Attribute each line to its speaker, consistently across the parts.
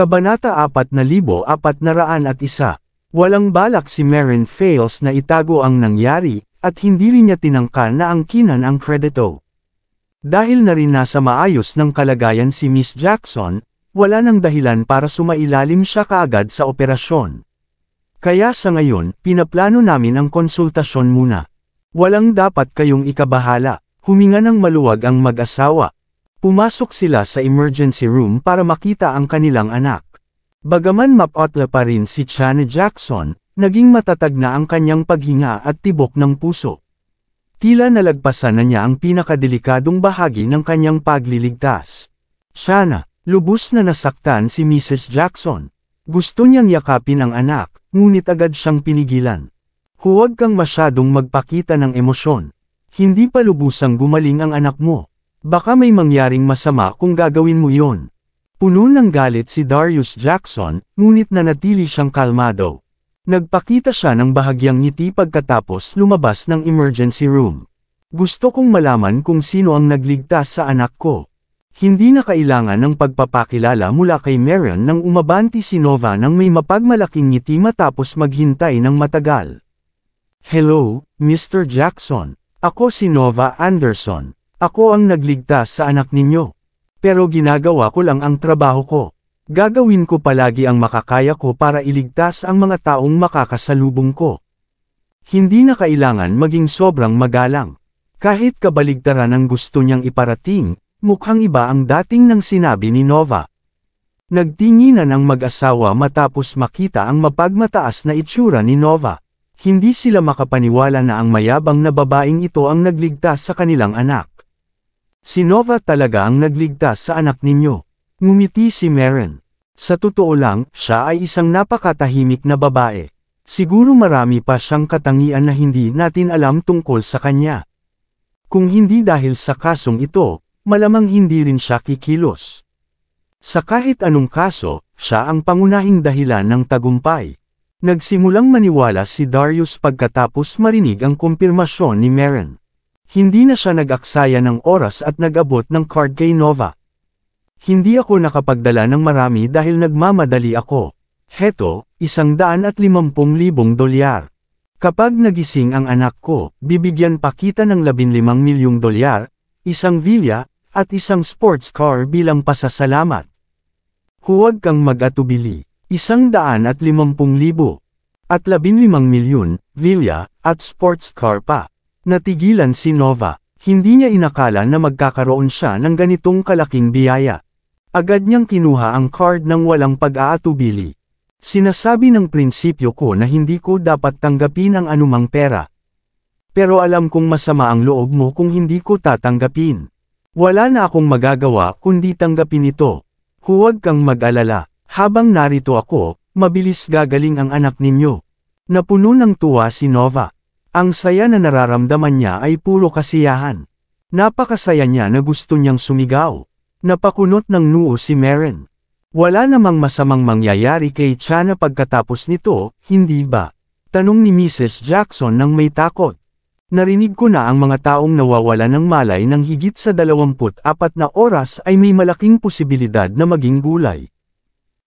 Speaker 1: Kabanata 4401 Walang balak si Marin Fails na itago ang nangyari, at hindi rin niya tinangka na angkinan ang kredito. Dahil na rin nasa maayos ng kalagayan si Miss Jackson, wala nang dahilan para sumailalim siya kaagad sa operasyon. Kaya sa ngayon, pinaplano namin ang konsultasyon muna. Walang dapat kayong ikabahala, huminga ng maluwag ang mag-asawa, Pumasok sila sa emergency room para makita ang kanilang anak. Bagaman mapotla pa rin si Chana Jackson, naging matatag na ang kanyang paghinga at tibok ng puso. Tila nalagpasan na niya ang pinakadelikadong bahagi ng kanyang pagliligtas. Chana, lubos na nasaktan si Mrs. Jackson. Gusto niyang yakapin ang anak, ngunit agad siyang pinigilan. Huwag kang masyadong magpakita ng emosyon. Hindi pa lubusang gumaling ang anak mo. Baka may mangyaring masama kung gagawin mo yon. Puno ng galit si Darius Jackson, ngunit nanatili siyang kalmado. Nagpakita siya ng bahagyang ngiti pagkatapos lumabas ng emergency room. Gusto kong malaman kung sino ang nagligtas sa anak ko. Hindi na kailangan ng pagpapakilala mula kay Marion nang umabanti si Nova nang may mapagmalaking ngiti matapos maghintay ng matagal. Hello, Mr. Jackson. Ako si Nova Anderson, ako ang nagligtas sa anak ninyo. Pero ginagawa ko lang ang trabaho ko. Gagawin ko palagi ang makakaya ko para iligtas ang mga taong makakasalubong ko. Hindi na kailangan maging sobrang magalang. Kahit kabaligtaran ang gusto niyang iparating, mukhang iba ang dating ng sinabi ni Nova. Nagtinginan ang mag-asawa matapos makita ang mapagmataas na itsura ni Nova. Hindi sila makapaniwala na ang mayabang na babaeng ito ang nagligtas sa kanilang anak. Si Nova talaga ang nagligtas sa anak ninyo. Ngumiti si Maren. Sa totoo lang, siya ay isang napakatahimik na babae. Siguro marami pa siyang katangian na hindi natin alam tungkol sa kanya. Kung hindi dahil sa kasong ito, malamang hindi rin siya kikilos. Sa kahit anong kaso, siya ang pangunahing dahilan ng tagumpay. Nagsimulang maniwala si Darius pagkatapos marinig ang kumpirmasyon ni Maren. Hindi na siya nag-aksaya ng oras at nag-abot ng card kay Nova. Hindi ako nakapagdala ng marami dahil nagmamadali ako. Heto, isang daan at limampung libong dolyar. Kapag nagising ang anak ko, bibigyan pa kita ng labinlimang milyong dolyar, isang villa, at isang sports car bilang pasasalamat. Huwag kang mag-atubili. Isang daan at limampung libo. At labinlimang milyon, villa, at sports car pa. Natigilan si Nova. Hindi niya inakala na magkakaroon siya ng ganitong kalaking biyaya. Agad niyang kinuha ang card ng walang pag-aatubili. Sinasabi ng prinsipyo ko na hindi ko dapat tanggapin ang anumang pera. Pero alam kong masama ang loob mo kung hindi ko tatanggapin. Wala na akong magagawa kundi tanggapin ito. Huwag kang mag-alala, habang narito ako, mabilis gagaling ang anak ninyo. Napuno ng tuwa si Nova. Ang saya na nararamdaman niya ay puro kasiyahan. Napakasaya niya na gusto niyang sumigaw. Napakunot ng noo si Meren. Wala namang masamang mangyayari kay Chana pagkatapos nito, hindi ba? Tanong ni Mrs. Jackson nang may takot. Narinig ko na ang mga taong nawawala ng malay ng higit sa 24 na oras ay may malaking posibilidad na maging gulay.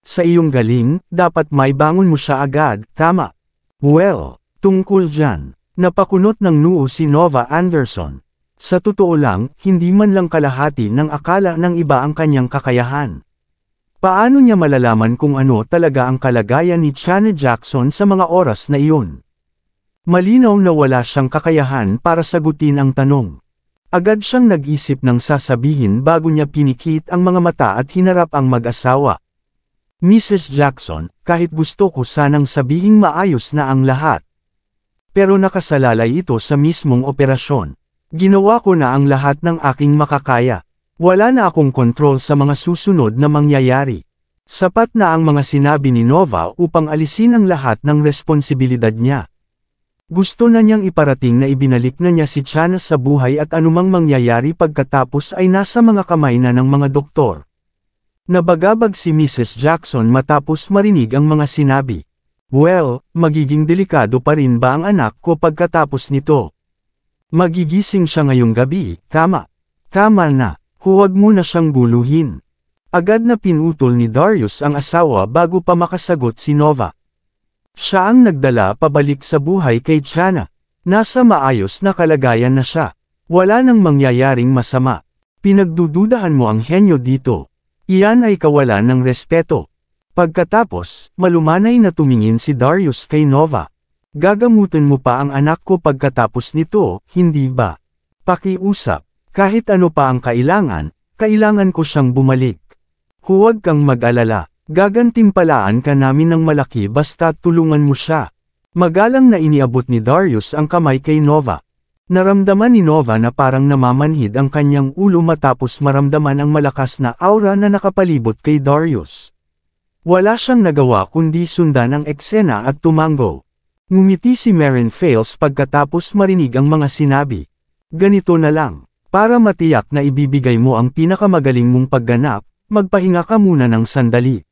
Speaker 1: Sa iyong galing, dapat may bangon mo siya agad, tama? Well, tungkol dyan, Napakunot ng noo si Nova Anderson. Sa totoo lang, hindi man lang kalahati ng akala ng iba ang kanyang kakayahan. Paano niya malalaman kung ano talaga ang kalagayan ni Chana Jackson sa mga oras na iyon? Malinaw na wala siyang kakayahan para sagutin ang tanong. Agad siyang nag-isip ng sasabihin bago niya pinikit ang mga mata at hinarap ang mag-asawa. Mrs. Jackson, kahit gusto ko sanang sabihing maayos na ang lahat, pero nakasalalay ito sa mismong operasyon. Ginawa ko na ang lahat ng aking makakaya. Wala na akong kontrol sa mga susunod na mangyayari. Sapat na ang mga sinabi ni Nova upang alisin ang lahat ng responsibilidad niya. Gusto na niyang iparating na ibinalik na niya si Chana sa buhay at anumang mangyayari pagkatapos ay nasa mga kamay na ng mga doktor. Nabagabag si Mrs. Jackson matapos marinig ang mga sinabi. Well, magiging delikado pa rin ba ang anak ko pagkatapos nito? Magigising siya ngayong gabi, tama. Tama na, huwag mo na siyang guluhin. Agad na pinutol ni Darius ang asawa bago pa makasagot si Nova. Siya ang nagdala pabalik sa buhay kay Chana. Nasa maayos na kalagayan na siya. Wala nang mangyayaring masama. Pinagdududahan mo ang henyo dito. Iyan ay kawalan ng respeto. Pagkatapos, malumanay na tumingin si Darius kay Nova. Gagamutin mo pa ang anak ko pagkatapos nito, hindi ba? Pakiusap, kahit ano pa ang kailangan, kailangan ko siyang bumalik. Huwag kang mag-alala, gagantimpalaan ka namin ng malaki basta tulungan mo siya. Magalang na iniabot ni Darius ang kamay kay Nova. Naramdaman ni Nova na parang namamanhid ang kanyang ulo matapos maramdaman ang malakas na aura na nakapalibot kay Darius. Wala siyang nagawa kundi sundan ang eksena at tumango. Ngumiti si Marin Fails pagkatapos marinig ang mga sinabi. Ganito na lang, para matiyak na ibibigay mo ang pinakamagaling mong pagganap, magpahinga ka muna ng sandali.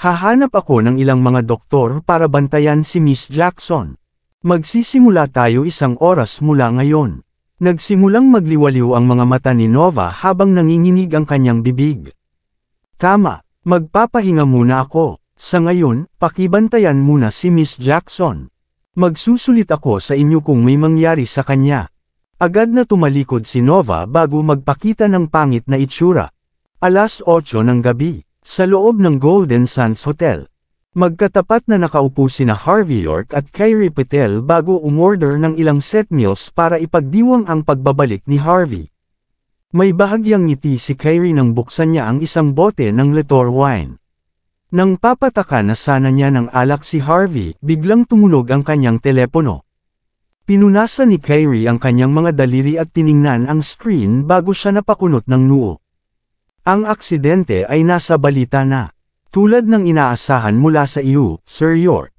Speaker 1: Hahanap ako ng ilang mga doktor para bantayan si Miss Jackson. Magsisimula tayo isang oras mula ngayon. Nagsimulang magliwaliw ang mga mata ni Nova habang nanginginig ang kanyang bibig. Tama, Magpapahinga muna ako. Sa ngayon, pakibantayan muna si Miss Jackson. Magsusulit ako sa inyo kung may mangyari sa kanya. Agad na tumalikod si Nova bago magpakita ng pangit na itsura. Alas 8 ng gabi, sa loob ng Golden Sands Hotel. Magkatapat na nakaupo sina Harvey York at Kyrie Patel bago umorder ng ilang set meals para ipagdiwang ang pagbabalik ni Harvey. May bahagyang ngiti si Kyrie nang buksan niya ang isang bote ng Letor wine. Nang papataka na sana niya ng alak si Harvey, biglang tumunog ang kanyang telepono. Pinunasan ni Kyrie ang kanyang mga daliri at tiningnan ang screen bago siya napakunot ng noo. Ang aksidente ay nasa balita na. Tulad ng inaasahan mula sa iyo, Sir York.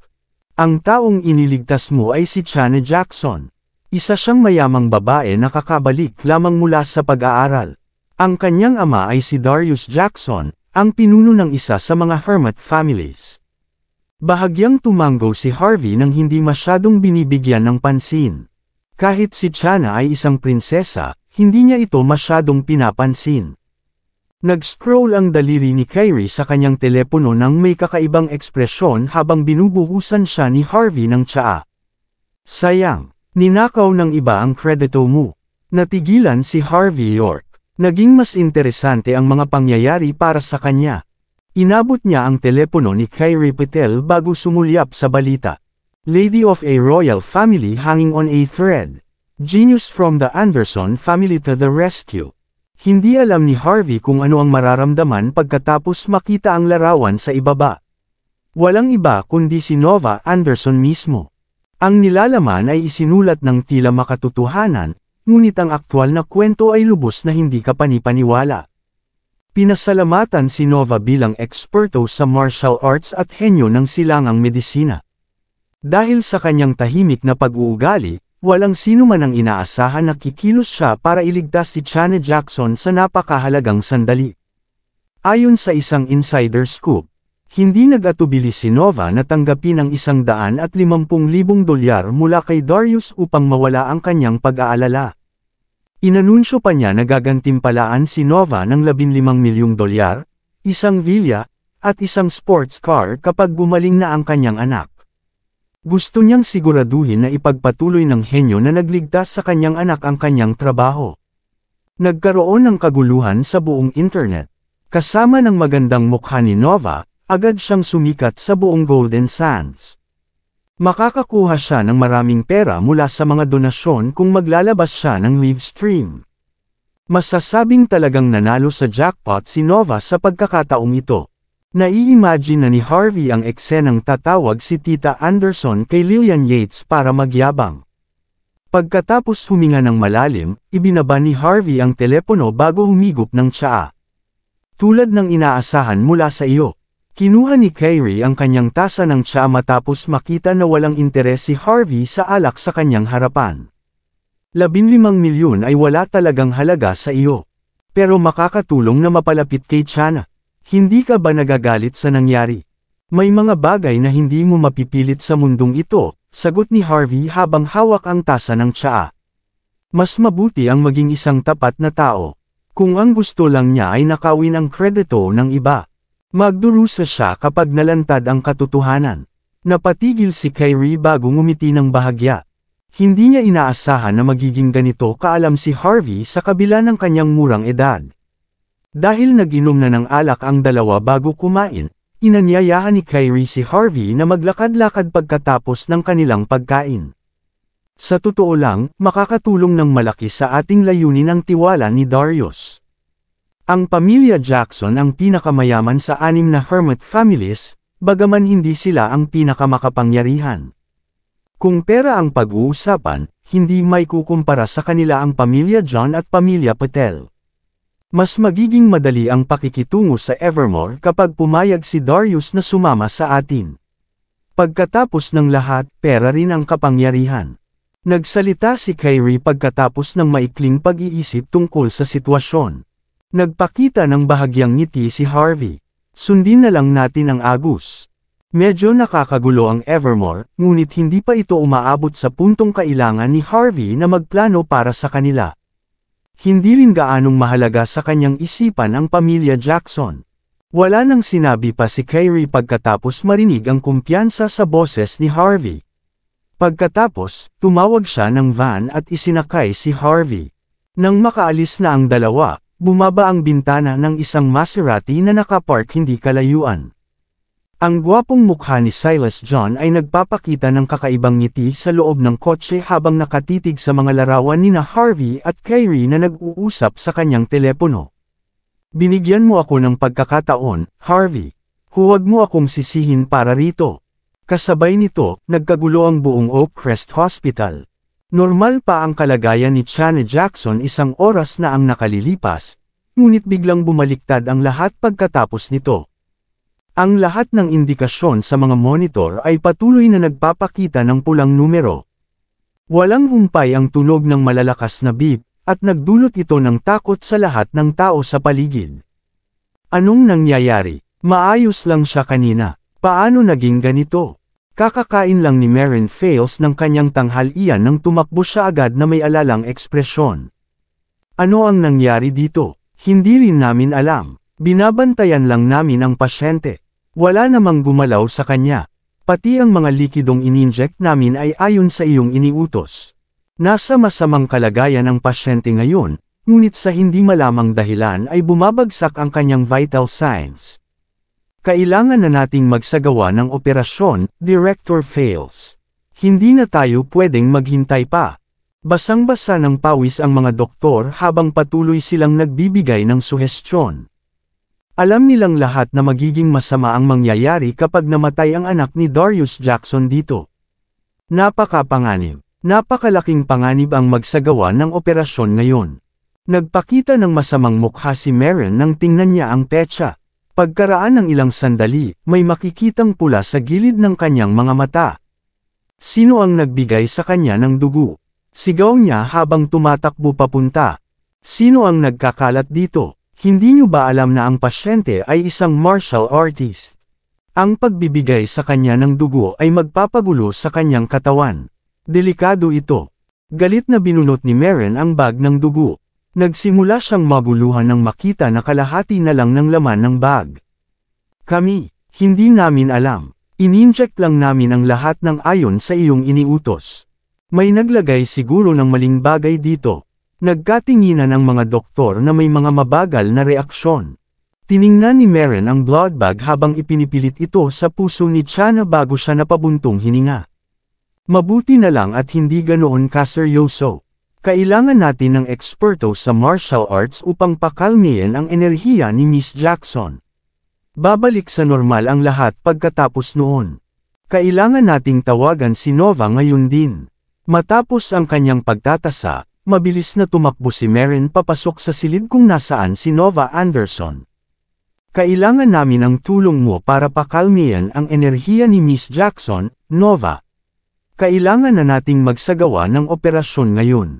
Speaker 1: Ang taong iniligtas mo ay si Chana Jackson. Isa siyang mayamang babae na kakabalik lamang mula sa pag-aaral. Ang kanyang ama ay si Darius Jackson, ang pinuno ng isa sa mga hermit families. Bahagyang tumanggo si Harvey nang hindi masyadong binibigyan ng pansin. Kahit si Chana ay isang prinsesa, hindi niya ito masyadong pinapansin. Nag-scroll ang daliri ni Kyrie sa kanyang telepono nang may kakaibang ekspresyon habang binubuhusan siya ni Harvey ng tsaa. Sayang, Ninakaw ng iba ang kredito mo. Natigilan si Harvey York. Naging mas interesante ang mga pangyayari para sa kanya. Inabot niya ang telepono ni Kyrie Patel bago sumulyap sa balita. Lady of a royal family hanging on a thread. Genius from the Anderson family to the rescue. Hindi alam ni Harvey kung ano ang mararamdaman pagkatapos makita ang larawan sa ibaba. Walang iba kundi si Nova Anderson mismo. Ang nilalaman ay isinulat ng tila makatotohanan, ngunit ang aktwal na kwento ay lubos na hindi kapanipaniwala. Pinasalamatan si Nova bilang eksperto sa martial arts at henyo ng silangang medisina. Dahil sa kanyang tahimik na pag-uugali, walang sino man ang inaasahan na kikilos siya para iligtas si Chana Jackson sa napakahalagang sandali. Ayon sa isang insider scoop, hindi nag-atubili si Nova na tanggapin ang isang daan at limampung libong dolyar mula kay Darius upang mawala ang kanyang pag-aalala. Inanunsyo pa niya na gagantimpalaan si Nova ng 15 milyong dolyar, isang villa, at isang sports car kapag gumaling na ang kanyang anak. Gusto niyang siguraduhin na ipagpatuloy ng henyo na nagligtas sa kanyang anak ang kanyang trabaho. Nagkaroon ng kaguluhan sa buong internet. Kasama ng magandang mukha ni Nova, agad siyang sumikat sa buong Golden Sands. Makakakuha siya ng maraming pera mula sa mga donasyon kung maglalabas siya ng live stream. Masasabing talagang nanalo sa jackpot si Nova sa pagkakataong ito. Naiimagine na ni Harvey ang eksenang tatawag si Tita Anderson kay Lillian Yates para magyabang. Pagkatapos huminga ng malalim, ibinaba ni Harvey ang telepono bago humigop ng tsaa. Tulad ng inaasahan mula sa iyo. Kinuha ni Kairi ang kanyang tasa ng tsa matapos makita na walang interes si Harvey sa alak sa kanyang harapan. Labinlimang milyon ay wala talagang halaga sa iyo. Pero makakatulong na mapalapit kay Chana. Hindi ka ba nagagalit sa nangyari? May mga bagay na hindi mo mapipilit sa mundong ito, sagot ni Harvey habang hawak ang tasa ng tsaa. Mas mabuti ang maging isang tapat na tao. Kung ang gusto lang niya ay nakawin ang kredito ng iba. Magdurusa siya kapag nalantad ang katotohanan. Napatigil si Kyrie bago ngumiti ng bahagya. Hindi niya inaasahan na magiging ganito kaalam si Harvey sa kabila ng kanyang murang edad. Dahil naginom na ng alak ang dalawa bago kumain, inanyayahan ni Kyrie si Harvey na maglakad-lakad pagkatapos ng kanilang pagkain. Sa totoo lang, makakatulong ng malaki sa ating layunin ang tiwala ni Darius. Ang pamilya Jackson ang pinakamayaman sa anim na hermit families, bagaman hindi sila ang pinakamakapangyarihan. Kung pera ang pag-uusapan, hindi may kukumpara sa kanila ang pamilya John at pamilya Patel. Mas magiging madali ang pakikitungo sa Evermore kapag pumayag si Darius na sumama sa atin. Pagkatapos ng lahat, pera rin ang kapangyarihan. Nagsalita si Kyrie pagkatapos ng maikling pag-iisip tungkol sa sitwasyon. Nagpakita ng bahagyang ngiti si Harvey. Sundin na lang natin ang Agus. Medyo nakakagulo ang Evermore, ngunit hindi pa ito umaabot sa puntong kailangan ni Harvey na magplano para sa kanila. Hindi rin gaanong mahalaga sa kanyang isipan ang pamilya Jackson. Wala nang sinabi pa si Kyrie pagkatapos marinig ang kumpiyansa sa boses ni Harvey. Pagkatapos, tumawag siya ng van at isinakay si Harvey. Nang makaalis na ang dalawa, bumaba ang bintana ng isang Maserati na nakapark hindi kalayuan. Ang gwapong mukha ni Silas John ay nagpapakita ng kakaibang ngiti sa loob ng kotse habang nakatitig sa mga larawan ni na Harvey at Kyrie na nag-uusap sa kanyang telepono. Binigyan mo ako ng pagkakataon, Harvey. Huwag mo akong sisihin para rito. Kasabay nito, nagkagulo ang buong Oakcrest Hospital. Normal pa ang kalagayan ni Chana Jackson isang oras na ang nakalilipas, ngunit biglang bumaliktad ang lahat pagkatapos nito. Ang lahat ng indikasyon sa mga monitor ay patuloy na nagpapakita ng pulang numero. Walang humpay ang tunog ng malalakas na beep, at nagdulot ito ng takot sa lahat ng tao sa paligid. Anong nangyayari? Maayos lang siya kanina. Paano naging ganito? Kakakain lang ni Marin Fails ng kanyang tanghalian nang tumakbo siya agad na may alalang ekspresyon. Ano ang nangyari dito? Hindi rin namin alam. Binabantayan lang namin ang pasyente. Wala namang gumalaw sa kanya. Pati ang mga likidong ininject namin ay ayon sa iyong iniutos. Nasa masamang kalagayan ang pasyente ngayon, ngunit sa hindi malamang dahilan ay bumabagsak ang kanyang vital signs. Kailangan na nating magsagawa ng operasyon, Director Fails. Hindi na tayo pwedeng maghintay pa. Basang-basa ng pawis ang mga doktor habang patuloy silang nagbibigay ng suhestyon. Alam nilang lahat na magiging masama ang mangyayari kapag namatay ang anak ni Darius Jackson dito. Napakapanganib. Napakalaking panganib ang magsagawa ng operasyon ngayon. Nagpakita ng masamang mukha si Maren nang tingnan niya ang petsa. Pagkaraan ng ilang sandali, may makikitang pula sa gilid ng kanyang mga mata. Sino ang nagbigay sa kanya ng dugo? Sigaw niya habang tumatakbo papunta. Sino ang nagkakalat dito? Hindi niyo ba alam na ang pasyente ay isang martial artist? Ang pagbibigay sa kanya ng dugo ay magpapagulo sa kanyang katawan. Delikado ito. Galit na binunot ni Meren ang bag ng dugo. Nagsimula siyang maguluhan nang makita na kalahati na lang ng laman ng bag. Kami, hindi namin alam. Ininject lang namin ang lahat ng ayon sa iyong iniutos. May naglagay siguro ng maling bagay dito. Nagkatinginan ang mga doktor na may mga mabagal na reaksyon. Tiningnan ni Meren ang blood bag habang ipinipilit ito sa puso ni Chana bago siya napabuntong hininga. Mabuti na lang at hindi ganoon kaseryoso. Kailangan natin ng eksperto sa martial arts upang pakalmihin ang enerhiya ni Miss Jackson. Babalik sa normal ang lahat pagkatapos noon. Kailangan nating tawagan si Nova ngayon din. Matapos ang kanyang pagtatasa, mabilis na tumakbo si Merin papasok sa silid kung nasaan si Nova Anderson. Kailangan namin ang tulong mo para pakalmihan ang enerhiya ni Miss Jackson, Nova. Kailangan na nating magsagawa ng operasyon ngayon.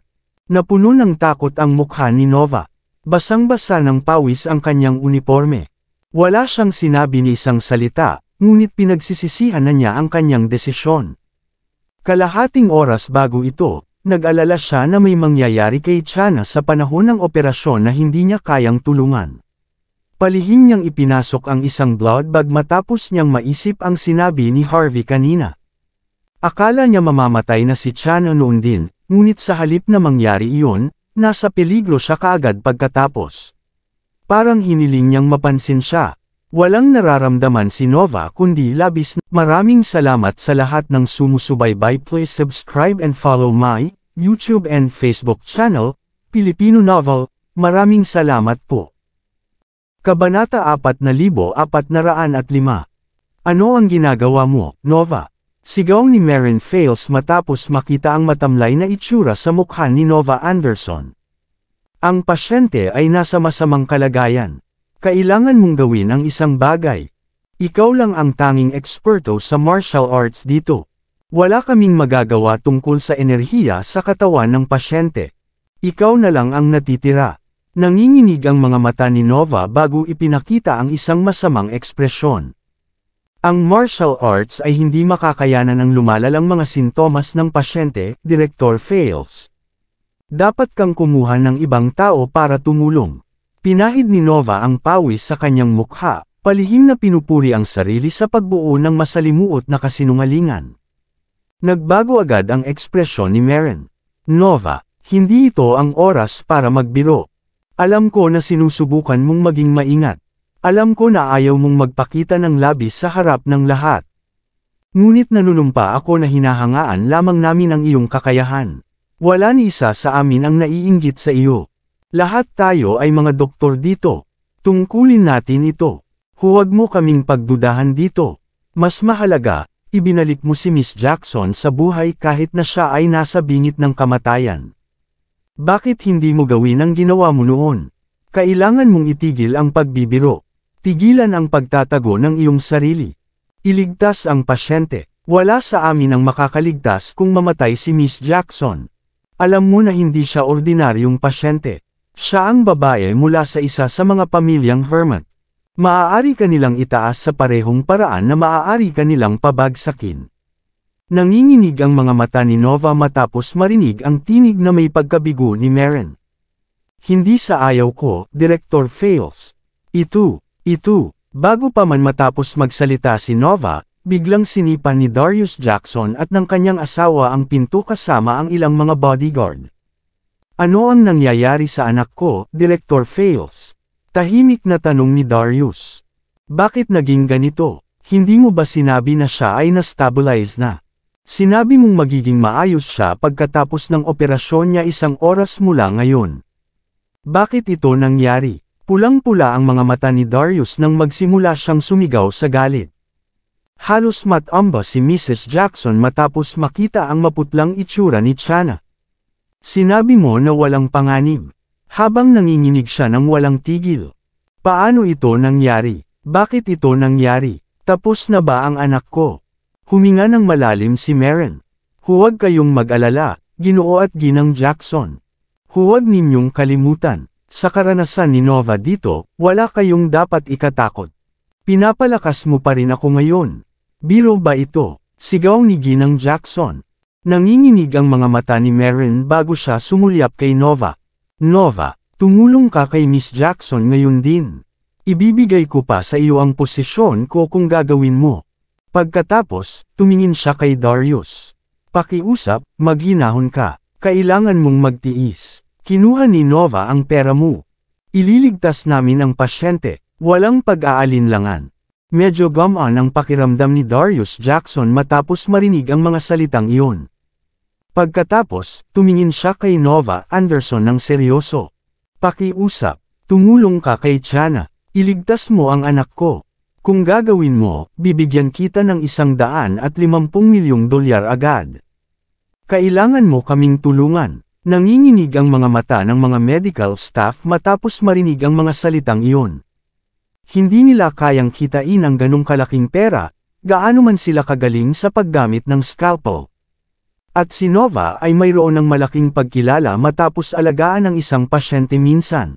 Speaker 1: Napuno ng takot ang mukha ni Nova. Basang-basa ng pawis ang kanyang uniforme. Wala siyang sinabi ni isang salita, ngunit pinagsisisihan na niya ang kanyang desisyon. Kalahating oras bago ito, nag-alala siya na may mangyayari kay Chana sa panahon ng operasyon na hindi niya kayang tulungan. Palihim niyang ipinasok ang isang blood bag matapos niyang maisip ang sinabi ni Harvey kanina. Akala niya mamamatay na si Chana noon din, ngunit sa halip na mangyari iyon, nasa peligro siya kaagad pagkatapos. Parang hiniling niyang mapansin siya. Walang nararamdaman si Nova kundi labis na maraming salamat sa lahat ng sumusubaybay please subscribe and follow my YouTube and Facebook channel, Filipino Novel, maraming salamat po. Kabanata 4405 Ano ang ginagawa mo, Nova? Sigaw ni Marin fails matapos makita ang matamlay na itsura sa mukha ni Nova Anderson. Ang pasyente ay nasa masamang kalagayan. Kailangan mong gawin ang isang bagay. Ikaw lang ang tanging eksperto sa martial arts dito. Wala kaming magagawa tungkol sa enerhiya sa katawan ng pasyente. Ikaw na lang ang natitira. Nanginginig ang mga mata ni Nova bago ipinakita ang isang masamang ekspresyon. Ang martial arts ay hindi makakayanan ng lumalalang mga sintomas ng pasyente, Director Fails. Dapat kang kumuha ng ibang tao para tumulong. Pinahid ni Nova ang pawis sa kanyang mukha, palihim na pinupuri ang sarili sa pagbuo ng masalimuot na kasinungalingan. Nagbago agad ang ekspresyon ni Meren. Nova, hindi ito ang oras para magbiro. Alam ko na sinusubukan mong maging maingat. Alam ko na ayaw mong magpakita ng labis sa harap ng lahat. Ngunit nanunumpa ako na hinahangaan lamang namin ang iyong kakayahan. Wala ni isa sa amin ang naiinggit sa iyo. Lahat tayo ay mga doktor dito. Tungkulin natin ito. Huwag mo kaming pagdudahan dito. Mas mahalaga, ibinalik mo si Miss Jackson sa buhay kahit na siya ay nasa bingit ng kamatayan. Bakit hindi mo gawin ang ginawa mo noon? Kailangan mong itigil ang pagbibiro. Tigilan ang pagtatago ng iyong sarili. Iligtas ang pasyente. Wala sa amin ang makakaligtas kung mamatay si Miss Jackson. Alam mo na hindi siya ordinaryong pasyente. Siya ang babae mula sa isa sa mga pamilyang Hermit. Maaari ka itaas sa parehong paraan na maaari ka pabagsakin. Nanginginig ang mga mata ni Nova matapos marinig ang tinig na may pagkabigo ni Meren. Hindi sa ayaw ko, Director Fails. Ito, ito, bago pa man matapos magsalita si Nova, biglang sinipan ni Darius Jackson at ng kanyang asawa ang pinto kasama ang ilang mga bodyguard. Ano ang nangyayari sa anak ko, Director Fails? Tahimik na tanong ni Darius. Bakit naging ganito? Hindi mo ba sinabi na siya ay na-stabilize na? Sinabi mong magiging maayos siya pagkatapos ng operasyon niya isang oras mula ngayon. Bakit ito nangyari? Pulang-pula ang mga mata ni Darius nang magsimula siyang sumigaw sa galit. Halos matamba si Mrs. Jackson matapos makita ang maputlang itsura ni Chana. Sinabi mo na walang panganib. Habang nanginginig siya ng walang tigil. Paano ito nangyari? Bakit ito nangyari? Tapos na ba ang anak ko? Huminga ng malalim si Maren. Huwag kayong mag-alala, ginoo at ginang Jackson. Huwag ninyong kalimutan, sa karanasan ni Nova dito, wala kayong dapat ikatakot. Pinapalakas mo pa rin ako ngayon. Biro ba ito? Sigaw ni Ginang Jackson. Nanginginig ang mga mata ni Marin bago siya sumulyap kay Nova. Nova, tumulong ka kay Miss Jackson ngayon din. Ibibigay ko pa sa iyo ang posisyon ko kung gagawin mo. Pagkatapos, tumingin siya kay Darius. Pakiusap, maghinahon ka. Kailangan mong magtiis. Kinuha ni Nova ang pera mo. Ililigtas namin ang pasyente, walang pag-aalinlangan. Medyo gum on ang pakiramdam ni Darius Jackson matapos marinig ang mga salitang iyon. Pagkatapos, tumingin siya kay Nova Anderson ng seryoso. Pakiusap, tungulong ka kay Chana, iligtas mo ang anak ko. Kung gagawin mo, bibigyan kita ng isang daan at limampung milyong dolyar agad. Kailangan mo kaming tulungan. Nanginginig ang mga mata ng mga medical staff matapos marinig ang mga salitang iyon. Hindi nila kayang kitain ang ganong kalaking pera, gaano man sila kagaling sa paggamit ng scalpel. At si Nova ay mayroon ng malaking pagkilala matapos alagaan ang isang pasyente minsan.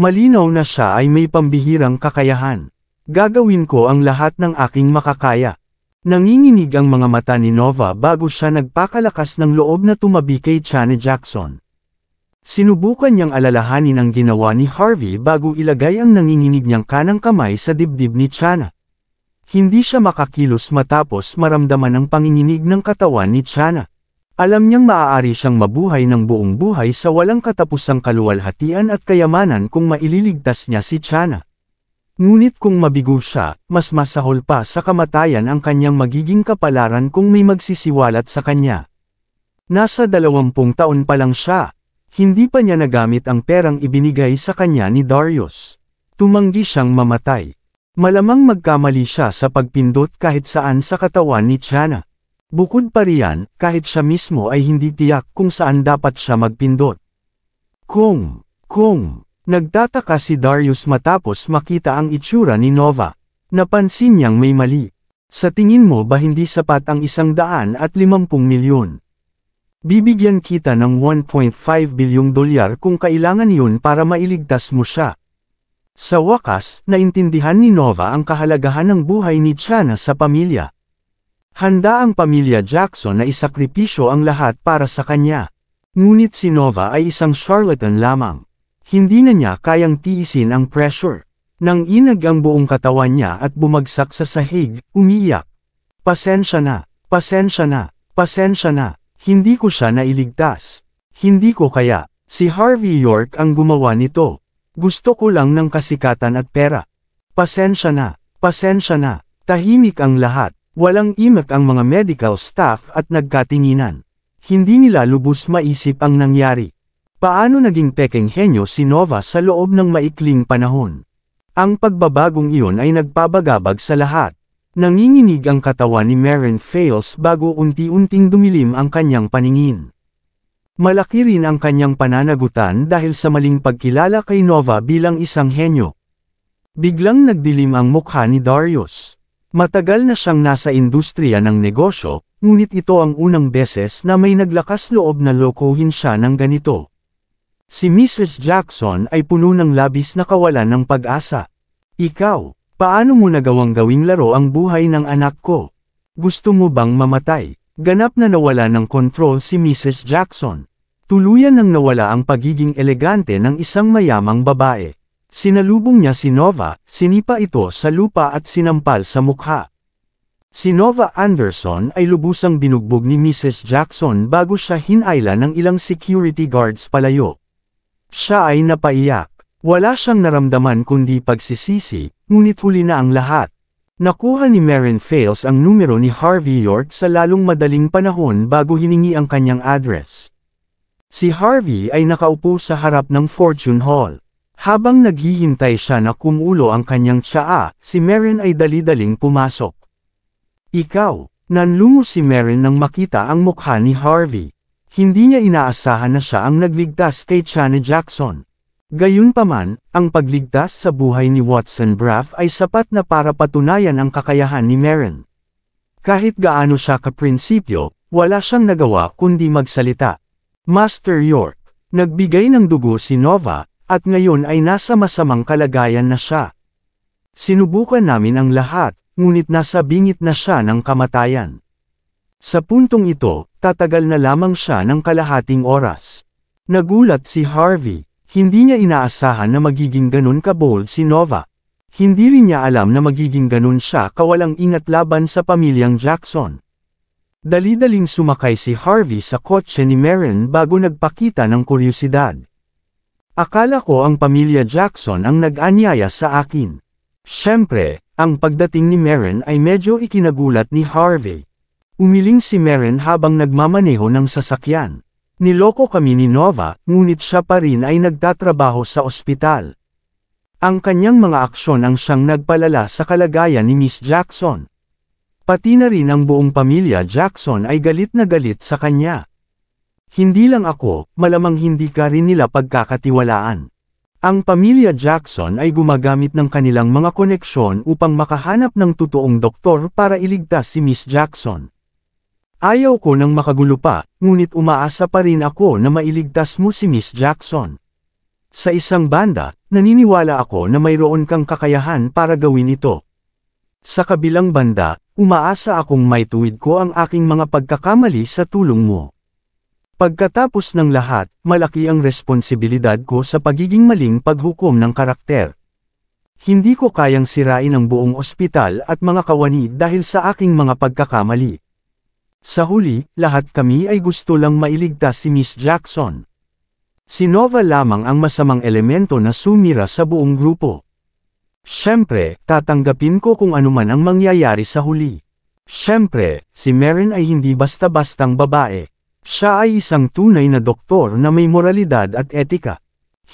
Speaker 1: Malinaw na siya ay may pambihirang kakayahan. Gagawin ko ang lahat ng aking makakaya. Nanginginig ang mga mata ni Nova bago siya nagpakalakas ng loob na tumabi kay Chane Jackson. Sinubukan niyang alalahanin ang ginawa ni Harvey bago ilagay ang nanginginig niyang kanang kamay sa dibdib ni Chana. Hindi siya makakilos matapos maramdaman ang panginginig ng katawan ni Chana. Alam niyang maaari siyang mabuhay ng buong buhay sa walang katapusang kaluwalhatian at kayamanan kung maililigtas niya si Chana. Ngunit kung mabigo siya, mas masahol pa sa kamatayan ang kanyang magiging kapalaran kung may magsisiwalat sa kanya. Nasa dalawampung taon pa lang siya, hindi pa niya nagamit ang perang ibinigay sa kanya ni Darius. Tumanggi siyang mamatay. Malamang magkamali siya sa pagpindot kahit saan sa katawan ni Chana. Bukod pa riyan, kahit siya mismo ay hindi tiyak kung saan dapat siya magpindot. Kung, kung, Nagtataka si Darius matapos makita ang itsura ni Nova. Napansin niyang may mali. Sa tingin mo ba hindi sapat ang isang daan at limampung milyon? Bibigyan kita ng 1.5 bilyong dolyar kung kailangan yun para mailigtas mo siya. Sa wakas, naintindihan ni Nova ang kahalagahan ng buhay ni Chana sa pamilya. Handa ang pamilya Jackson na isakripisyo ang lahat para sa kanya. Ngunit si Nova ay isang charlatan lamang. Hindi na niya kayang tiisin ang pressure. Nang inag ang buong katawan niya at bumagsak sa sahig, umiyak. Pasensya na, pasensya na, pasensya na, hindi ko siya nailigtas. Hindi ko kaya, si Harvey York ang gumawa nito. Gusto ko lang ng kasikatan at pera. Pasensya na, pasensya na, tahimik ang lahat, walang imak ang mga medical staff at nagkatinginan. Hindi nila lubos maisip ang nangyari. Paano naging peking henyo si Nova sa loob ng maikling panahon? Ang pagbabagong iyon ay nagpabagabag sa lahat. Nanginginig ang katawan ni Maren Fails bago unti-unting dumilim ang kanyang paningin. Malaki rin ang kanyang pananagutan dahil sa maling pagkilala kay Nova bilang isang henyo. Biglang nagdilim ang mukha ni Darius. Matagal na siyang nasa industriya ng negosyo, ngunit ito ang unang beses na may naglakas loob na lokohin siya ng ganito. Si Mrs. Jackson ay puno ng labis na kawalan ng pag-asa. Ikaw, paano mo nagawang gawing laro ang buhay ng anak ko? Gusto mo bang mamatay? Ganap na nawala ng kontrol si Mrs. Jackson. Tuluyan nang nawala ang pagiging elegante ng isang mayamang babae. Sinalubong niya si Nova, sinipa ito sa lupa at sinampal sa mukha. Si Nova Anderson ay lubusang binugbog ni Mrs. Jackson bago siya hinayla ng ilang security guards palayo. Siya ay napaiyak. Wala siyang naramdaman kundi pagsisisi, ngunit huli na ang lahat. Nakuha ni Marin Fails ang numero ni Harvey York sa lalong madaling panahon bago hiningi ang kanyang address. Si Harvey ay nakaupo sa harap ng Fortune Hall. Habang naghihintay siya na kumulo ang kanyang tsaa, si Marin ay dalidaling pumasok. Ikaw, nanlungo si Marin nang makita ang mukha ni Harvey. Hindi niya inaasahan na siya ang nagligtas kay Chana Jackson. Gayunpaman, ang pagligtas sa buhay ni Watson Braff ay sapat na para patunayan ang kakayahan ni Maren. Kahit gaano siya kaprinsipyo, wala siyang nagawa kundi magsalita. Master York, nagbigay ng dugo si Nova, at ngayon ay nasa masamang kalagayan na siya. Sinubukan namin ang lahat, ngunit nasa bingit na siya ng kamatayan. Sa puntong ito, tatagal na lamang siya ng kalahating oras. Nagulat si Harvey, hindi niya inaasahan na magiging ganun kabold si Nova. Hindi rin niya alam na magiging ganun siya kawalang ingat laban sa pamilyang Jackson. Dali-daling sumakay si Harvey sa kotse ni Marin bago nagpakita ng kuryosidad. Akala ko ang pamilya Jackson ang nag-anyaya sa akin. Siyempre, ang pagdating ni Marin ay medyo ikinagulat ni Harvey. Umiling si Meren habang nagmamaneho ng sasakyan. Niloko kami ni Nova, ngunit siya pa rin ay nagtatrabaho sa ospital. Ang kanyang mga aksyon ang siyang nagpalala sa kalagayan ni Miss Jackson. Pati na rin ang buong pamilya Jackson ay galit na galit sa kanya. Hindi lang ako, malamang hindi ka rin nila pagkakatiwalaan. Ang pamilya Jackson ay gumagamit ng kanilang mga koneksyon upang makahanap ng totoong doktor para iligtas si Miss Jackson. Ayaw ko nang makagulo pa, ngunit umaasa pa rin ako na mailigtas mo si Miss Jackson. Sa isang banda, naniniwala ako na mayroon kang kakayahan para gawin ito. Sa kabilang banda, umaasa akong maituwid ko ang aking mga pagkakamali sa tulong mo. Pagkatapos ng lahat, malaki ang responsibilidad ko sa pagiging maling paghukom ng karakter. Hindi ko kayang sirain ang buong ospital at mga kawani dahil sa aking mga pagkakamali. Sa huli, lahat kami ay gusto lang mailigtas si Miss Jackson. Si Nova lamang ang masamang elemento na sumira sa buong grupo. Siyempre, tatanggapin ko kung anuman ang mangyayari sa huli. Siyempre, si Maren ay hindi basta-bastang babae. Siya ay isang tunay na doktor na may moralidad at etika.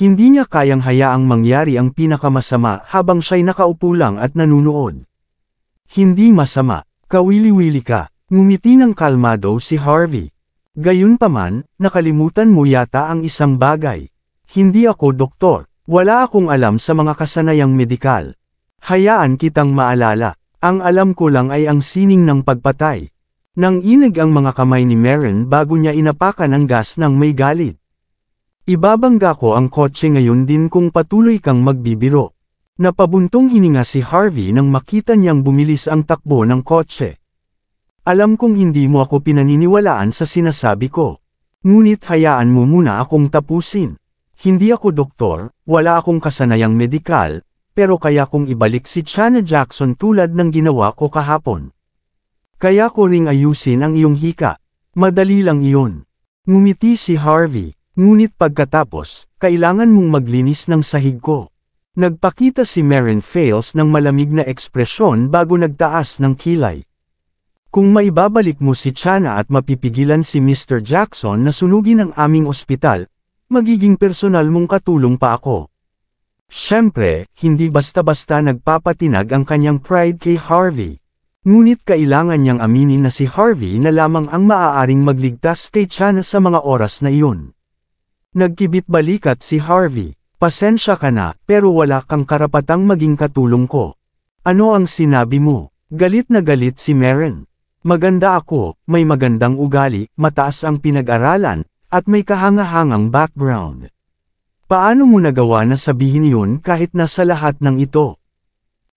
Speaker 1: Hindi niya kayang hayaang mangyari ang pinakamasama habang siya'y nakaupo lang at nanunood. Hindi masama, kawili-wili ka. Ngumiti ng kalmado si Harvey. Gayunpaman, nakalimutan mo yata ang isang bagay. Hindi ako doktor. Wala akong alam sa mga kasanayang medikal. Hayaan kitang maalala. Ang alam ko lang ay ang sining ng pagpatay. Nang inig ang mga kamay ni Maren bago niya inapakan ang gas ng may galit. Ibabangga ko ang kotse ngayon din kung patuloy kang magbibiro. Napabuntong hininga si Harvey nang makita niyang bumilis ang takbo ng kotse. Alam kong hindi mo ako pinaniniwalaan sa sinasabi ko. Ngunit hayaan mo muna akong tapusin. Hindi ako doktor, wala akong kasanayang medikal, pero kaya kong ibalik si Chana Jackson tulad ng ginawa ko kahapon. Kaya ko ring ayusin ang iyong hika. Madali lang iyon. Ngumiti si Harvey, ngunit pagkatapos, kailangan mong maglinis ng sahig ko. Nagpakita si Marin Fails ng malamig na ekspresyon bago nagtaas ng kilay. Kung maibabalik mo si Chana at mapipigilan si Mr. Jackson na sunugin ang aming ospital, magiging personal mong katulong pa ako. Siyempre, hindi basta-basta nagpapatinag ang kanyang pride kay Harvey. Ngunit kailangan niyang aminin na si Harvey na lamang ang maaaring magligtas kay Chana sa mga oras na iyon. Nagkibit balikat si Harvey, pasensya ka na pero wala kang karapatang maging katulong ko. Ano ang sinabi mo? Galit na galit si Meren. Maganda ako, may magandang ugali, mataas ang pinag-aralan, at may kahangahangang background. Paano mo nagawa na sabihin yun kahit na sa lahat ng ito?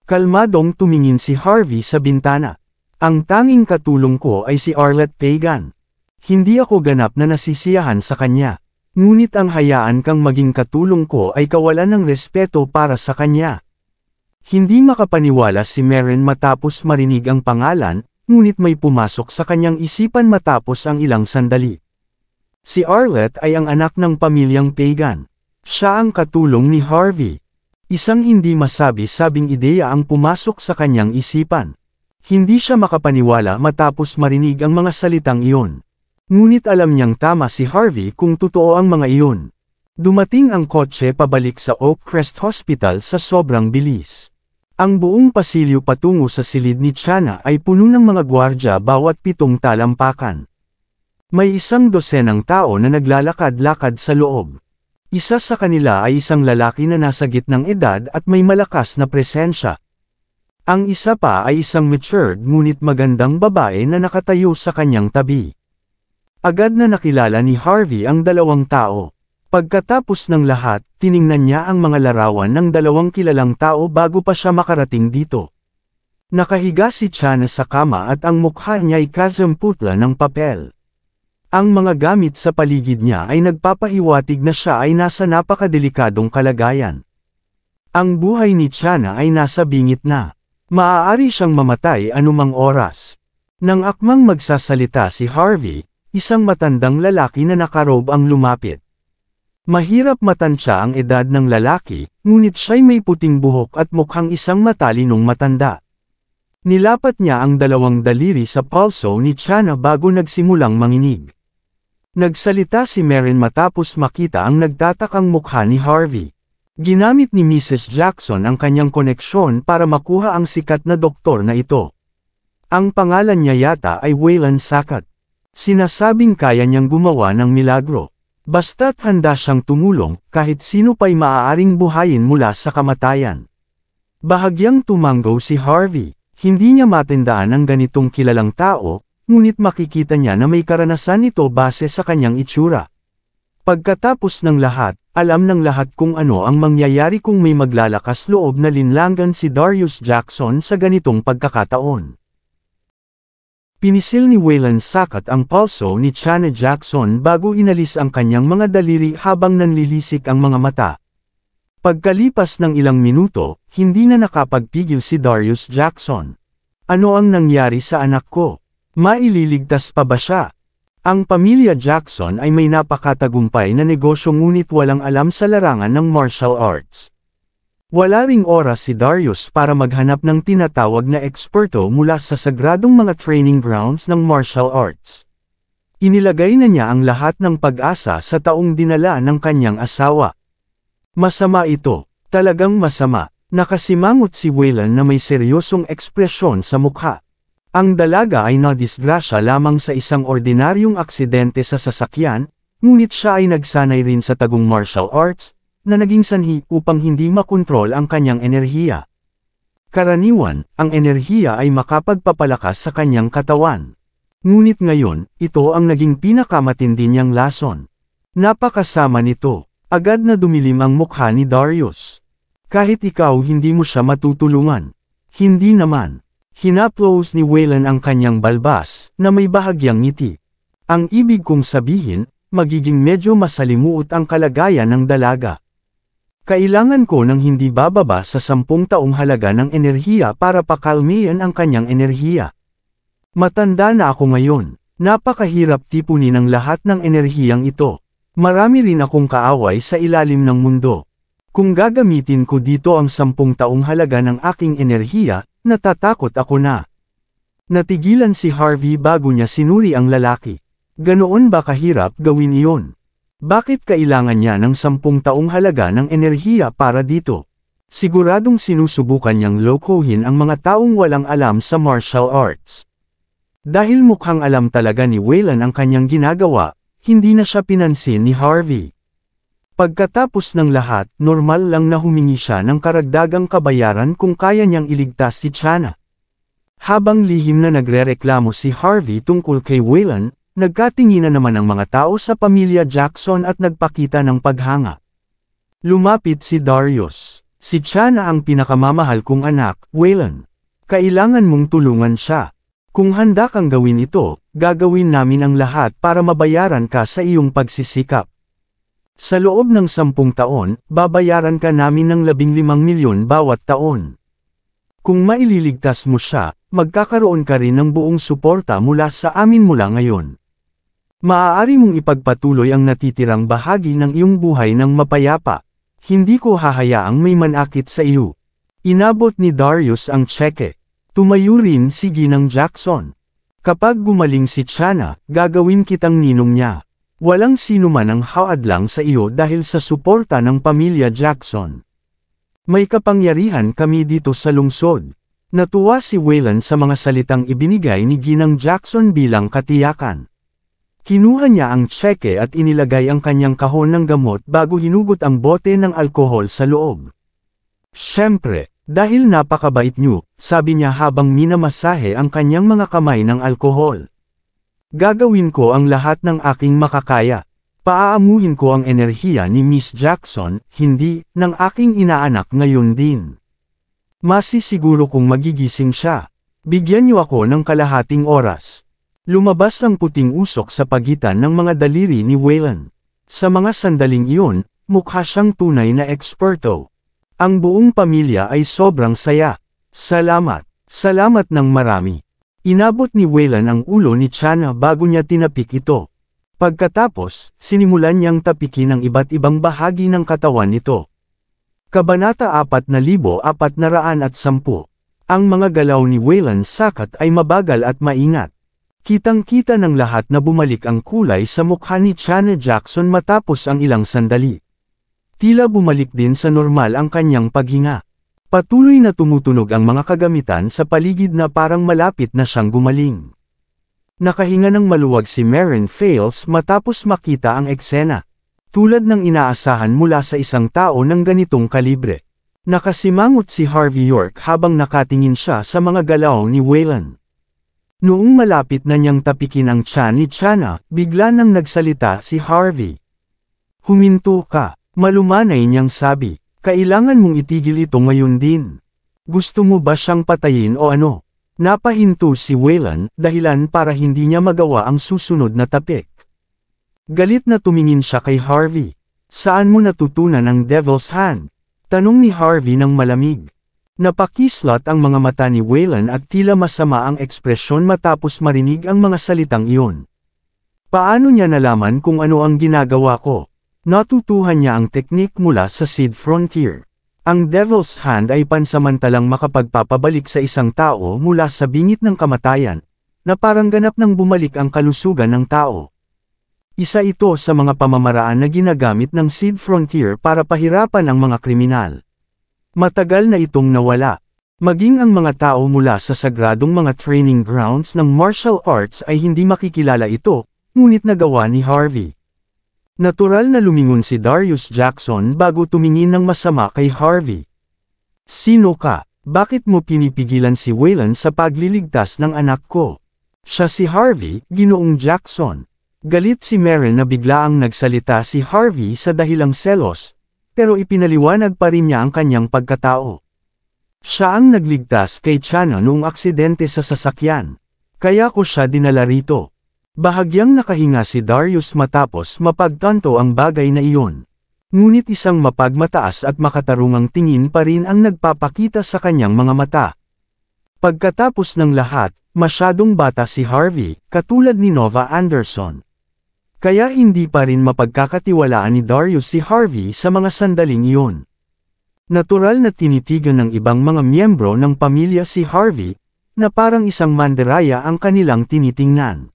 Speaker 1: Kalmadong tumingin si Harvey sa bintana. Ang tanging katulong ko ay si Arlette Pagan. Hindi ako ganap na nasisiyahan sa kanya. Ngunit ang hayaan kang maging katulong ko ay kawalan ng respeto para sa kanya. Hindi makapaniwala si Meren matapos marinig ang pangalan, ngunit may pumasok sa kanyang isipan matapos ang ilang sandali. Si Arlette ay ang anak ng pamilyang Pagan. Siya ang katulong ni Harvey. Isang hindi masabi-sabing ideya ang pumasok sa kanyang isipan. Hindi siya makapaniwala matapos marinig ang mga salitang iyon. Ngunit alam niyang tama si Harvey kung totoo ang mga iyon. Dumating ang kotse pabalik sa Oak Crest Hospital sa sobrang bilis. Ang buong pasilyo patungo sa silid ni Chana ay puno ng mga gwardya bawat pitong talampakan. May isang dosenang tao na naglalakad-lakad sa loob. Isa sa kanila ay isang lalaki na nasa gitnang edad at may malakas na presensya. Ang isa pa ay isang matured ngunit magandang babae na nakatayo sa kanyang tabi. Agad na nakilala ni Harvey ang dalawang tao. Pagkatapos ng lahat, tiningnan niya ang mga larawan ng dalawang kilalang tao bago pa siya makarating dito. Nakahiga si Chana sa kama at ang mukha niya ay kasamputla ng papel. Ang mga gamit sa paligid niya ay nagpapahiwatig na siya ay nasa napakadelikadong kalagayan. Ang buhay ni Chana ay nasa bingit na. Maaari siyang mamatay anumang oras. Nang akmang magsasalita si Harvey, isang matandang lalaki na nakarob ang lumapit. Mahirap matansya ang edad ng lalaki, ngunit siya'y may puting buhok at mukhang isang matalinong matanda. Nilapat niya ang dalawang daliri sa palso ni Chana bago nagsimulang manginig. Nagsalita si Marin matapos makita ang nagtatakang mukha ni Harvey. Ginamit ni Mrs. Jackson ang kanyang koneksyon para makuha ang sikat na doktor na ito. Ang pangalan niya yata ay Wayland Sakat. Sinasabing kaya niyang gumawa ng milagro. Basta't handa siyang tumulong, kahit sino pa'y maaaring buhayin mula sa kamatayan. Bahagyang tumanggaw si Harvey, hindi niya matindaan ang ganitong kilalang tao, ngunit makikita niya na may karanasan ito base sa kanyang itsura. Pagkatapos ng lahat, alam ng lahat kung ano ang mangyayari kung may maglalakas loob na linlangan si Darius Jackson sa ganitong pagkakataon. Pinisil ni Waylon Sakat ang pulso ni Chane Jackson bago inalis ang kanyang mga daliri habang nanlilisik ang mga mata. Pagkalipas ng ilang minuto, hindi na nakapagpigil si Darius Jackson. Ano ang nangyari sa anak ko? Maililigtas pa ba siya? Ang pamilya Jackson ay may napakatagumpay na negosyo ngunit walang alam sa larangan ng martial arts. Wala ring oras si Darius para maghanap ng tinatawag na eksperto mula sa sagradong mga training grounds ng martial arts. Inilagay na niya ang lahat ng pag-asa sa taong dinala ng kanyang asawa. Masama ito, talagang masama, nakasimangot si Wayland na may seryosong ekspresyon sa mukha. Ang dalaga ay nadisgrasya lamang sa isang ordinaryong aksidente sa sasakyan, ngunit siya ay nagsanay rin sa tagong martial arts, na naging sanhi upang hindi makontrol ang kanyang enerhiya. Karaniwan, ang enerhiya ay makapagpapalakas sa kanyang katawan. Ngunit ngayon, ito ang naging pinakamatindi niyang lason. Napakasama nito, agad na dumilim ang mukha ni Darius. Kahit ikaw hindi mo siya matutulungan. Hindi naman. Hinaplos ni Waylon ang kanyang balbas, na may bahagyang ngiti. Ang ibig kong sabihin, magiging medyo masalimuot ang kalagayan ng dalaga. Kailangan ko ng hindi bababa sa sampung taong halaga ng enerhiya para pakalmiyan ang kanyang enerhiya. Matanda na ako ngayon. Napakahirap tipunin ang lahat ng enerhiyang ito. Marami rin akong kaaway sa ilalim ng mundo. Kung gagamitin ko dito ang sampung taong halaga ng aking enerhiya, natatakot ako na. Natigilan si Harvey bago niya sinuri ang lalaki. Ganoon ba kahirap gawin iyon? Bakit kailangan niya ng sampung taong halaga ng enerhiya para dito? Siguradong sinusubukan niyang lokohin ang mga taong walang alam sa martial arts. Dahil mukhang alam talaga ni Waylan ang kanyang ginagawa, hindi na siya pinansin ni Harvey. Pagkatapos ng lahat, normal lang na humingi siya ng karagdagang kabayaran kung kaya niyang iligtas si Chana. Habang lihim na nagrereklamo si Harvey tungkol kay Waylan, na naman ang mga tao sa pamilya Jackson at nagpakita ng paghanga. Lumapit si Darius. Si Chana ang pinakamamahal kong anak, Waylon. Kailangan mong tulungan siya. Kung handa kang gawin ito, gagawin namin ang lahat para mabayaran ka sa iyong pagsisikap. Sa loob ng sampung taon, babayaran ka namin ng labing limang milyon bawat taon. Kung maililigtas mo siya, magkakaroon ka rin ng buong suporta mula sa amin mula ngayon. Maaari mong ipagpatuloy ang natitirang bahagi ng iyong buhay ng mapayapa. Hindi ko hahayaang may manakit sa iyo. Inabot ni Darius ang tseke. Tumayo rin si Ginang Jackson. Kapag gumaling si Chana, gagawin kitang ninong niya. Walang sino man ang hawad lang sa iyo dahil sa suporta ng pamilya Jackson. May kapangyarihan kami dito sa lungsod. Natuwa si Wayland sa mga salitang ibinigay ni Ginang Jackson bilang katiyakan. Kinuha niya ang tseke at inilagay ang kanyang kahon ng gamot bago hinugot ang bote ng alkohol sa loob. Siyempre, dahil napakabait niyo, sabi niya habang minamasahe ang kanyang mga kamay ng alkohol. Gagawin ko ang lahat ng aking makakaya. Paaamuhin ko ang enerhiya ni Miss Jackson, hindi, ng aking inaanak ngayon din. Masisiguro kong magigising siya. Bigyan niyo ako ng kalahating oras. Lumabas ang puting usok sa pagitan ng mga daliri ni Wayland. Sa mga sandaling iyon, mukha siyang tunay na eksperto. Ang buong pamilya ay sobrang saya. Salamat, salamat ng marami. Inabot ni Waylan ang ulo ni Chana bago niya tinapik ito. Pagkatapos, sinimulan niyang tapikin ang iba't ibang bahagi ng katawan nito. Kabanata 4,410 Ang mga galaw ni Waylan Sakat ay mabagal at maingat. Kitang-kita ng lahat na bumalik ang kulay sa mukha ni Chana Jackson matapos ang ilang sandali. Tila bumalik din sa normal ang kanyang paghinga. Patuloy na tumutunog ang mga kagamitan sa paligid na parang malapit na siyang gumaling. Nakahinga ng maluwag si Marin Fails matapos makita ang eksena. Tulad ng inaasahan mula sa isang tao ng ganitong kalibre. Nakasimangot si Harvey York habang nakatingin siya sa mga galaw ni Waylon. Noong malapit na niyang tapikin ang tiyan ni Chana, bigla nang nagsalita si Harvey. Huminto ka, malumanay niyang sabi, kailangan mong itigil ito ngayon din. Gusto mo ba siyang patayin o ano? Napahinto si Waylon, dahilan para hindi niya magawa ang susunod na tapik. Galit na tumingin siya kay Harvey. Saan mo natutunan ang Devil's Hand? Tanong ni Harvey ng malamig. Napakislat ang mga mata ni Waylon at tila masama ang ekspresyon matapos marinig ang mga salitang iyon. Paano niya nalaman kung ano ang ginagawa ko? Natutuhan niya ang teknik mula sa Seed Frontier. Ang Devil's Hand ay pansamantalang makapagpapabalik sa isang tao mula sa bingit ng kamatayan, na parang ganap nang bumalik ang kalusugan ng tao. Isa ito sa mga pamamaraan na ginagamit ng Seed Frontier para pahirapan ang mga kriminal. Matagal na itong nawala. Maging ang mga tao mula sa sagradong mga training grounds ng martial arts ay hindi makikilala ito, ngunit nagawa ni Harvey. Natural na lumingon si Darius Jackson bago tumingin ng masama kay Harvey. Sino ka? Bakit mo pinipigilan si Waylon sa pagliligtas ng anak ko? Siya si Harvey, ginoong Jackson. Galit si Maren na biglaang nagsalita si Harvey sa dahilang selos, pero ipinaliwanag pa rin niya ang kanyang pagkatao. Siya ang nagligtas kay Chana noong aksidente sa sasakyan. Kaya ko siya dinala rito. Bahagyang nakahinga si Darius matapos mapagtanto ang bagay na iyon. Ngunit isang mapagmataas at makatarungang tingin pa rin ang nagpapakita sa kanyang mga mata. Pagkatapos ng lahat, masyadong bata si Harvey, katulad ni Nova Anderson. Kaya hindi pa rin mapagkakatiwalaan ni Darius si Harvey sa mga sandaling iyon. Natural na tinitigan ng ibang mga miyembro ng pamilya si Harvey, na parang isang manderaya ang kanilang tinitingnan.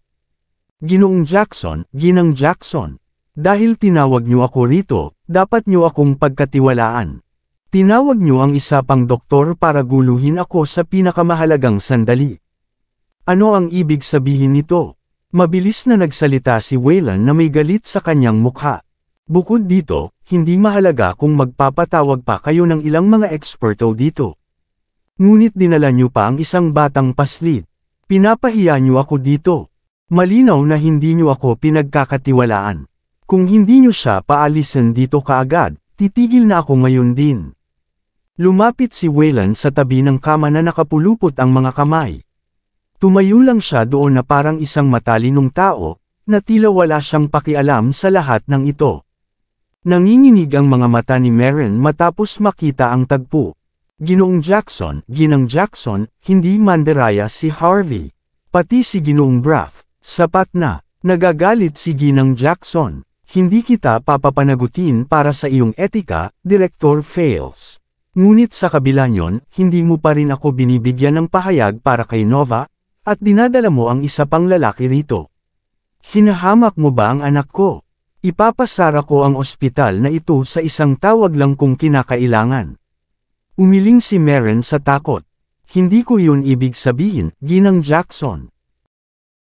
Speaker 1: Ginoong Jackson, Ginang Jackson, dahil tinawag niyo ako rito, dapat niyo akong pagkatiwalaan. Tinawag niyo ang isa pang doktor para guluhin ako sa pinakamahalagang sandali. Ano ang ibig sabihin nito? Mabilis na nagsalita si Wayland na may galit sa kanyang mukha. Bukod dito, hindi mahalaga kung magpapatawag pa kayo ng ilang mga eksperto dito. Ngunit dinala niyo pa ang isang batang paslit. Pinapahiya niyo ako dito. Malinaw na hindi niyo ako pinagkakatiwalaan. Kung hindi niyo siya paalisin dito kaagad, titigil na ako ngayon din. Lumapit si Wayland sa tabi ng kama na nakapulupot ang mga kamay. Tumayo lang siya doon na parang isang matalinong tao, na tila wala siyang pakialam sa lahat ng ito. Nanginginig ang mga mata ni Marin matapos makita ang tagpo. Ginoong Jackson, Ginang Jackson, hindi manderaya si Harvey. Pati si Ginoong Braff, sapat na, nagagalit si Ginang Jackson. Hindi kita papapanagutin para sa iyong etika, Director Fails. Ngunit sa kabila niyon, hindi mo pa rin ako binibigyan ng pahayag para kay Nova, at dinadala mo ang isa pang lalaki rito. Hinahamak mo ba ang anak ko? Ipapasara ko ang ospital na ito sa isang tawag lang kung kinakailangan. Umiling si Maren sa takot. Hindi ko yun ibig sabihin, ginang Jackson.